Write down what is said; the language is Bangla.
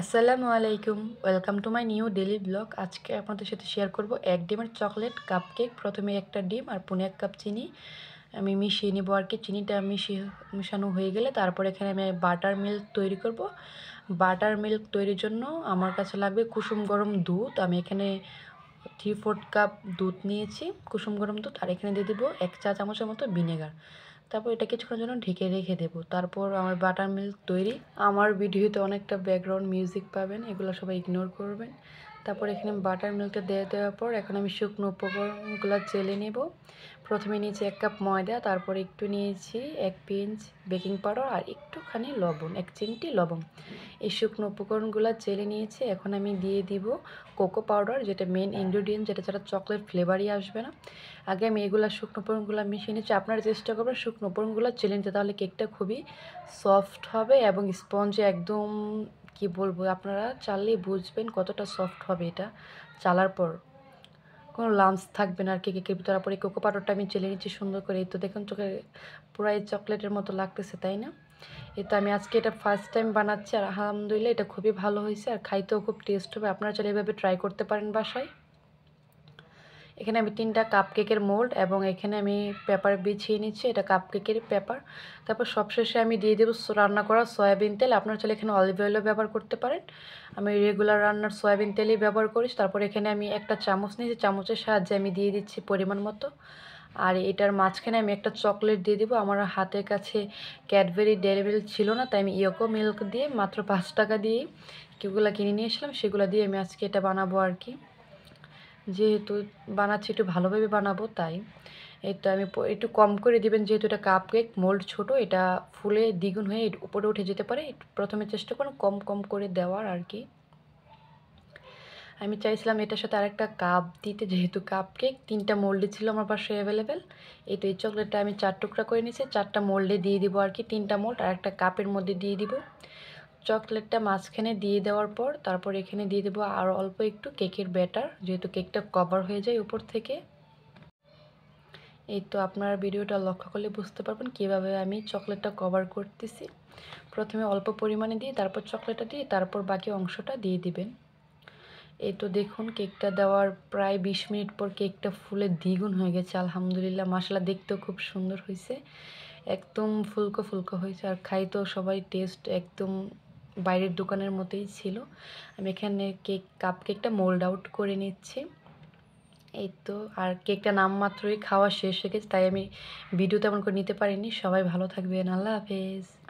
আসসালামু আলাইকুম welcome to my new daily blog আজকে আপনাদের সাথে শেয়ার করব এক ডিমের চকলেট কাপ কেক প্রথমে একটা ডিম আর পুনে এক কাপ চিনি আমি মিশিয়ে নেবো আর কি চিনিটা মিশিয়ে মিশানো হয়ে গেলে তারপর এখানে আমি বাটার মিল্ক তৈরি করব বাটার মিল্ক তৈরির জন্য আমার কাছে লাগবে কুসুম গরম দুধ আমি এখানে থ্রি ফোর্থ কাপ দুধ নিয়েছি কুসুম গরম দুধ আর এখানে দিয়ে দেবো এক চা চামচের মতো ভিনেগার তারপর এটা কিছুক্ষণের জন্য ঢেকে রেখে দেবো তারপর আমার বাটার মিল্ক তৈরি আমার ভিডিওতে অনেকটা ব্যাকগ্রাউন্ড মিউজিক পাবেন এগুলো সবাই ইগনোর করবেন তারপর এখানে বাটার মিল্কটা দিয়ে দেওয়ার পর এখন আমি শুকনো উপকরণগুলো জেলে নেব প্রথমে নিয়েছি এক কাপ ময়দা তারপর একটু নিয়েছি এক পিঞ্চ বেকিং পাউডার আর একটুখানি লবণ এক চিমটি লবণ এই শুকনো উপকরণগুলো জেলে নিয়েছি এখন আমি দিয়ে দিব কোকো পাউডার যেটা মেন ইনগ্রিডিয়েন্ট যেটা ছাড়া চকলেট ফ্লেভারই আসবে না আগে আমি এগুলো শুকনো উপকরণগুলো মিশিয়ে নিচ্ছি আপনারা চেষ্টা করবেন শুকনো উপকরণগুলো জেলে নিতে তাহলে কেকটা খুবই সফট হবে এবং স্পঞ্জে একদম কি বলবো আপনারা চাললেই বুঝবেন কতটা সফট হবে এটা চালার পর কোনো লাঞ্চ থাকবে না আর কি কেকের ভিতরে পরে কোকো পাউডারটা আমি চেলে নিচ্ছি সুন্দর করে এই তো দেখুন চোখে পুরাই চকলেটের মতো লাগতেছে তাই না এই তো আমি আজকে এটা ফার্স্ট টাইম বানাচ্ছি আর আলহামদুলিল্লাহ এটা খুবই ভালো হয়েছে আর খাইতেও খুব টেস্ট হবে আপনারা চাইলে এভাবে ট্রাই করতে পারেন বাসায় এখানে আমি তিনটা কাপকেকের মোল্ড এবং এখানে আমি পেপার বিছিয়ে নিচ্ছি এটা কাপকেকের পেপার তারপর সবশেষে আমি দিয়ে দেবো রান্না করা সয়াবিন তেল আপনার চাইলে এখানে অলিভ অয়েলও ব্যবহার করতে পারেন আমি রেগুলার রান্নার সয়াবিন তেলই ব্যবহার করি তারপর এখানে আমি একটা চামচ নিয়েছি চামচের সাহায্যে আমি দিয়ে দিচ্ছি পরিমাণ মতো আর এটার মাঝখানে আমি একটা চকলেট দিয়ে দিব আমার হাতের কাছে ক্যাডবেরি ডেলিভারি ছিল না তাই আমি ইয়োকো মিল্ক দিয়ে মাত্র পাঁচ টাকা দিয়ে কেউগুলো কিনে নিয়েছিলাম সেগুলো দিয়ে আমি আজকে এটা বানাবো আর কি যেহেতু বানাচ্ছি একটু ভালোভাবে বানাবো তাই এটা তো আমি একটু কম করে দিবেন যেহেতু এটা কাপ কেক মোল্ড ছোটো এটা ফুলে দ্বিগুণ হয়ে উপরে উঠে যেতে পারে প্রথমে চেষ্টা করুন কম কম করে দেওয়ার আর কি আমি চাইছিলাম এটার সাথে আরেকটা কাপ দিতে যেহেতু কাপ কেক তিনটা মোল্ডে ছিল আমার পাশে অ্যাভেলেবেল এই তো এই চকলেটটা আমি চার টুকরা করে নিয়েছি চারটা মোল্ডে দিয়ে দিব আর কি তিনটা মোল্ড আর একটা কাপের মধ্যে দিয়ে দিব চকলেটটা মাঝখানে দিয়ে দেওয়ার পর তারপর এখানে দিয়ে দেবো আর অল্প একটু কেকের ব্যাটার যেহেতু কেকটা কভার হয়ে যায় উপর থেকে এই তো আপনারা ভিডিওটা লক্ষ্য করলে বুঝতে পারবেন কীভাবে আমি চকলেটটা কভার করতেছি প্রথমে অল্প পরিমাণে দিয়ে তারপর চকলেটটা দিয়ে তারপর বাকি অংশটা দিয়ে দিবেন এই তো দেখুন কেকটা দেওয়ার প্রায় ২০ মিনিট পর কেকটা ফুলে দ্বিগুণ হয়ে গেছে আলহামদুলিল্লাহ মশলা দেখতেও খুব সুন্দর হয়েছে একদম ফুলকো ফুলকো হয়েছে আর খাইতেও সবাই টেস্ট একদম বাইরের দোকানের মতোই ছিল আমি এখানে কেক কাপ কেকটা মোল্ড আউট করে নিচ্ছি এই তো আর কেকটা নামমাত্রই খাওয়া শেষ হয়ে গেছে তাই আমি ভিডিও তেমন করে নিতে পারিনি সবাই ভালো থাকবেন আল্লাহ হাফেজ